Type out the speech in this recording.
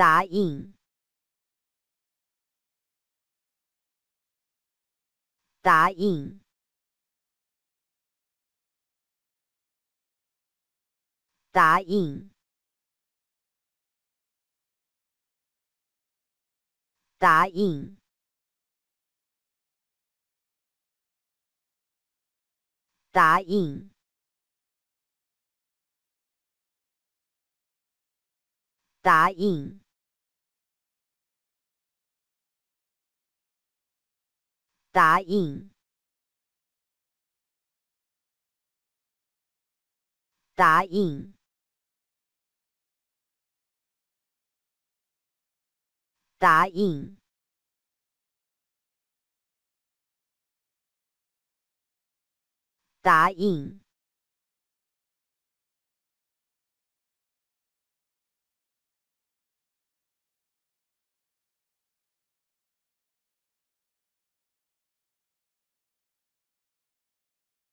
答应！答应！答应！答应！答应！答应。答应，答应，答应，答应。